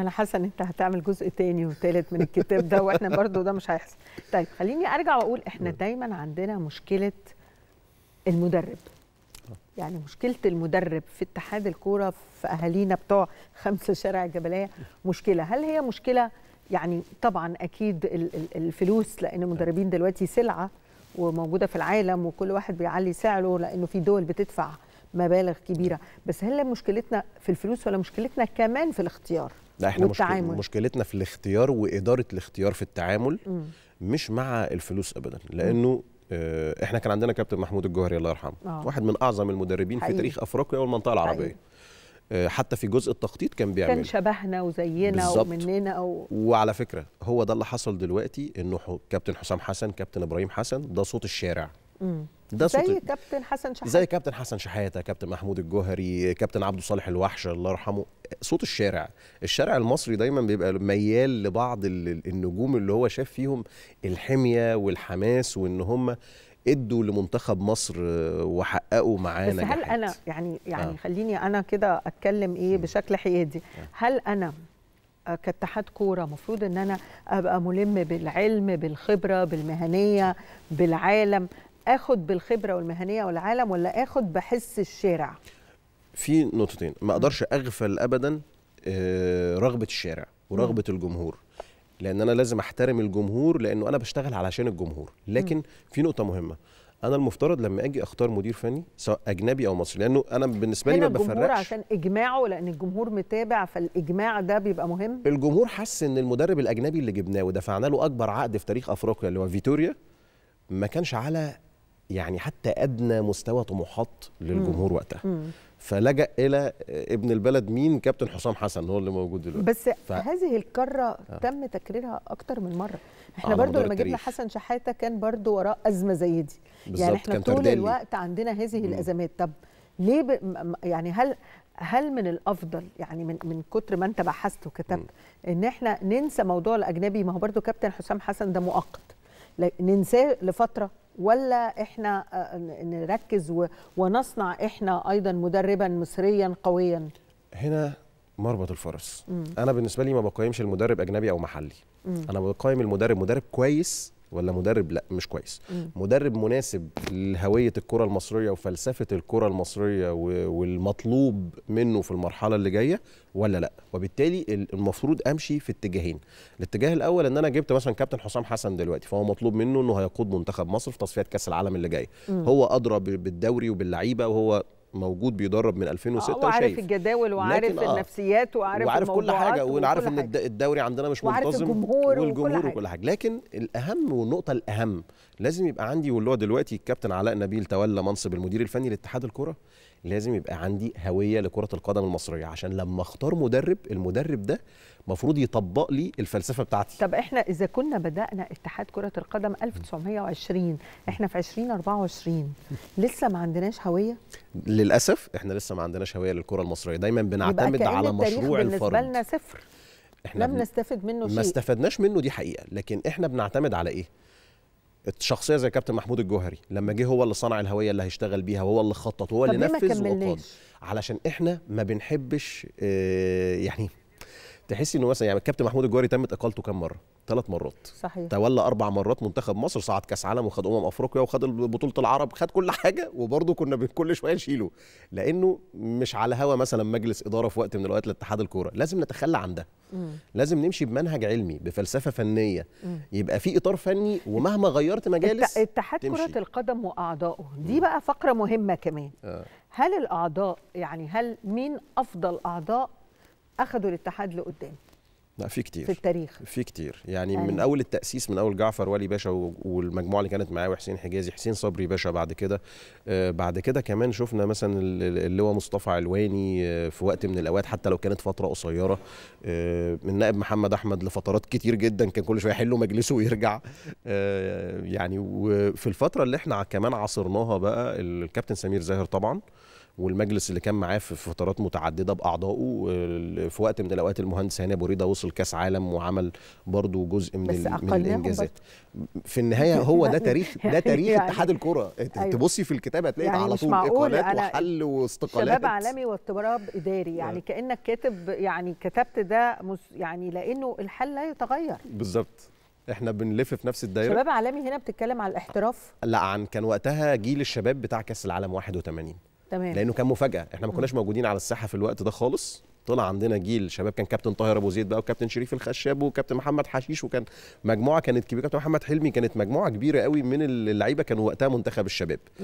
انا حاسه ان انت هتعمل جزء تاني وتالت من الكتاب ده واحنا برضو ده مش هيحصل طيب خليني ارجع واقول احنا دايما عندنا مشكله المدرب يعني مشكله المدرب في اتحاد الكوره في اهالينا بتوع خمسه شارع الجبليه مشكله هل هي مشكله يعني طبعا اكيد الفلوس لان المدربين دلوقتي سلعه وموجوده في العالم وكل واحد بيعلي سعره لانه في دول بتدفع مبالغ كبيره بس هل مشكلتنا في الفلوس ولا مشكلتنا كمان في الاختيار لا احنا والتعامل. مشكلتنا في الاختيار واداره الاختيار في التعامل م. مش مع الفلوس ابدا لانه آه احنا كان عندنا كابتن محمود الجوهري الله يرحمه آه. واحد من اعظم المدربين حقيقي. في تاريخ افريقيا والمنطقه العربيه حقيقي. آه، حتى في جزء التخطيط كان بيعمل كان شبهنا وزينا بالزبط. ومننا أو... وعلى فكره هو ده اللي حصل دلوقتي انه كابتن حسام حسن كابتن ابراهيم حسن ده صوت الشارع امم ده زي كابتن حسن شحاته زي كابتن حسن شحاته كابتن محمود الجوهري كابتن عبد الصالح الوحش الله يرحمه صوت الشارع الشارع المصري دايما بيبقى ميال لبعض النجوم اللي هو شاف فيهم الحميه والحماس وان هم ادوا لمنتخب مصر آه، وحققوا معاه بس هل انا يعني يعني آه. خليني انا كده اتكلم ايه بشكل حيادي آه. هل انا كاتحاد كوره المفروض ان انا ابقى ملم بالعلم بالخبره بالمهنيه بالعالم اخد بالخبره والمهنيه والعالم ولا اخد بحس الشارع في نقطتين ما اقدرش اغفل ابدا آه، رغبه الشارع ورغبه الجمهور لان انا لازم احترم الجمهور لانه انا بشتغل علشان الجمهور لكن في نقطه مهمه انا المفترض لما اجي اختار مدير فني سواء اجنبي او مصري لانه انا بالنسبه لي ما بفرقش الجمهور عشان اجماعه لان الجمهور متابع فالاجماع ده بيبقى مهم الجمهور حس ان المدرب الاجنبي اللي جبناه ودفعنا له اكبر عقد في تاريخ افريقيا اللي هو فيتوريا ما كانش على يعني حتى ادنى مستوى طموحات للجمهور مم. وقتها مم. فلجأ الى ابن البلد مين كابتن حسام حسن هو اللي موجود دلوقتي بس ف... هذه الكره آه. تم تكريرها اكتر من مره احنا آه، برضو لما جبنا حسن شحاته كان برضو وراء ازمه زي دي يعني احنا طول تردالي. الوقت عندنا هذه مم. الازمات طب ليه ب... يعني هل هل من الافضل يعني من من كتر ما انت بحثت وكتبت ان احنا ننسى موضوع الاجنبي ما هو برضو كابتن حسام حسن ده مؤقت ننساه لفتره ولا احنا آه، نركز ونصنع احنا ايضا مدربا مصريا قويا هنا مربط الفرس مم. انا بالنسبه لي ما بقيمش المدرب اجنبي او محلي مم. انا بقيم المدرب مدرب كويس ولا مدرب لا مش كويس مدرب مناسب لهويه الكره المصريه وفلسفه الكره المصريه والمطلوب منه في المرحله اللي جايه ولا لا وبالتالي المفروض امشي في اتجاهين الاتجاه الاول ان انا جبت مثلا كابتن حسام حسن دلوقتي فهو مطلوب منه انه هيقود منتخب مصر في تصفيات كاس العالم اللي جايه هو ادرى بالدوري وباللعيبه وهو موجود بيدرب من 2006 آه، وشايف وعارف الجداول وعارف آه النفسيات وعارف وعارف كل حاجه وعارف ان الدوري عندنا مش منتظم الجمهور والجمهور وكل حاجة. وكل حاجه لكن الاهم والنقطه الاهم لازم يبقى عندي واللي هو دلوقتي الكابتن علاء نبيل تولى منصب المدير الفني لاتحاد الكره لازم يبقى عندي هويه لكره القدم المصريه عشان لما اختار مدرب المدرب ده المفروض يطبق لي الفلسفه بتاعتي طب احنا اذا كنا بدانا اتحاد كره القدم 1920 احنا في 2024 لسه ما عندناش هويه للاسف احنا لسه ما عندناش هويه للكره المصريه دايما بنعتمد على مشروع الفرد بالنسبه لنا صفر احنا لم بن... نستفد منه شيء ما استفدناش منه دي حقيقه لكن احنا بنعتمد على ايه الشخصيه زي كابتن محمود الجوهري لما جه هو اللي صنع الهويه اللي هيشتغل بيها وهو اللي خطط وهو اللي نفذ وقاد علشان احنا ما بنحبش آه، يعني تحسي انه مثلا يعني الكابتن محمود الجواري تمت اقالته كام مره؟ ثلاث مرات صحيح تولى اربع مرات منتخب مصر صعد كاس عالم وخد امم افريقيا وخد بطوله العرب خد كل حاجه وبرضه كنا كل شويه نشيله لانه مش على هوا مثلا مجلس اداره في وقت من الاوقات لاتحاد الكوره لازم نتخلى عن ده مم. لازم نمشي بمنهج علمي بفلسفه فنيه مم. يبقى في اطار فني ومهما غيرت مجالس اتحاد كره القدم واعضائه دي بقى فقره مهمه كمان آه. هل الاعضاء يعني هل مين افضل اعضاء اخذوا الاتحاد لقدام لا في كتير في التاريخ في كتير يعني يعني من اول التاسيس من اول جعفر ولي باشا والمجموعه اللي كانت معاه وحسين حجازي حسين صبري باشا بعد كده آه، بعد كده كمان شفنا مثلا اللواء مصطفى علواني آه، في وقت من الاوقات حتى لو كانت فتره قصيره آه، من النائب محمد احمد لفترات كتير جدا كان كل شويه يحلوا مجلسه ويرجع يعني وفي الفتره اللي احنا كمان عاصرناها بقى الكابتن سمير زاهر طبعا والمجلس اللي كان معاه في فترات متعدده باعضائه في وقت من الاوقات المهندس هاني ابو ريده وصل كاس عالم وعمل برضه جزء من, من الانجازات في النهايه هو ده تاريخ ده يعني تاريخ يعني اتحاد الكره أيوة. تبصي في الكتاب هتلاقي يعني على طول اقالات وحل واستقالات شباب عالمي واضطراب اداري يعني آه. كانك كاتب يعني كتبت ده يعني لانه الحل لا يتغير بالظبط احنا بنلف في نفس الدايره شباب عالمي هنا بتتكلم على الاحتراف لا عن كان وقتها جيل الشباب بتاع كاس العالم 81 تمام لانه كان مفاجاه احنا ما كناش موجودين على الساحه في الوقت ده خالص طلع عندنا جيل شباب كان كابتن طاهر ابو زيد بقى وكابتن شريف الخشاب وكابتن محمد حشيش وكان مجموعه كانت كبيره كابتن محمد حلمي كانت مجموعه كبيره قوي من اللعيبه كانوا وقتها منتخب الشباب